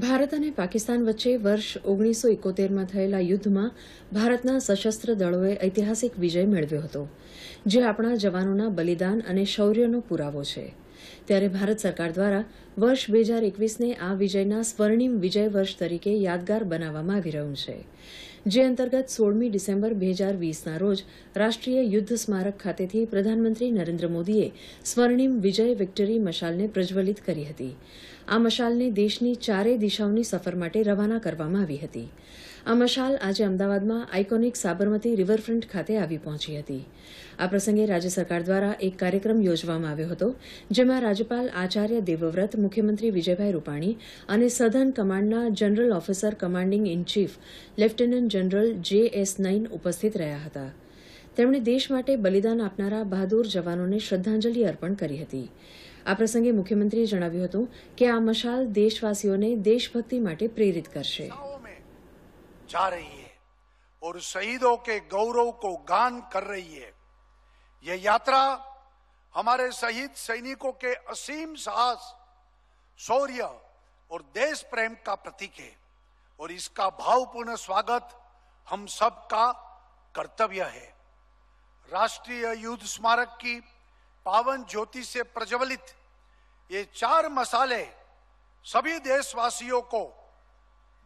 ભારત અને પાકિસ્તાન વચ્ચે વર્ષ ઓગણીસો એકોતેરમાં થયેલા યુદ્ધમાં ભારતના સશસ્ત્ર દળોએ ઐતિહાસિક વિજય મેળવ્યો હતો જે આપણા જવાનોના બલિદાન અને શૌર્યનો પુરાવો છે ત્યારે ભારત સરકાર દ્વારા વર્ષ બે હજાર એકવીસને આ વિજયના સ્વર્ણિમ વિજય વર્ષ તરીકે યાદગાર બનાવવામાં આવી રહ્યું છે જે અંતર્ગત સોળમી ડિસેમ્બર બે હજાર વીસના રોજ રાષ્ટ્રીય યુદ્ધ સ્મારક ખાતેથી પ્રધાનમંત્રી નરેન્દ્ર મોદીએ સ્વર્ણિમ વિજય વિક્ટરી મશાલને પ્રજ્વલિત કરી હતી આ મશાલને દેશની ચારેય દિશાઓની સફર માટે રવાના કરવામાં આવી હતી આ મશાલ આજે અમદાવાદમાં આઇકોનિક સાબરમતી રિવરફ્રન્ટ ખાતે આવી પહોંચી હતી આ પ્રસંગે રાજ્ય સરકાર દ્વારા એક કાર્યક્રમ યોજવામાં આવ્યો હતો જેમાં રાજ્યપાલ આચાર્ય દેવવ્રત મુખ્યમંત્રી વિજયભાઈ રૂપાણી અને સધન કમાન્ડના general officer commanding in chief lieutenant general J S Nain ઉપસ્થિત રહ્યા હતા તેમણે દેશ માટે બલિદાન આપનારા બહાદુર જવાનોને શ્રદ્ધાંજલિ અર્પણ કરી હતી આ પ્રસંગે મુખ્યમંત્રીએ જણાવ્યું હતું કે આ મશાલ દેશવાસીઓને દેશભક્તિ માટે પ્રેરિત કરશે जा रही है और शहीदों के गौरव को गान कर रही है यह यात्रा हमारे शहीद सैनिकों के असीम साहस शौर्य और देश प्रेम का प्रतीक है और इसका भावपूर्ण स्वागत हम सब का कर्तव्य है राष्ट्रीय युद्ध स्मारक की पावन ज्योति से प्रज्वलित ये चार मसाले सभी देशवासियों को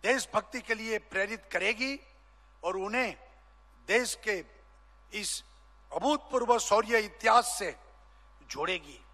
देशभक्ति के लिए प्रेरित करेगी और उन्हें देश के इस अभूतपूर्व शौर्य इतिहास से जोड़ेगी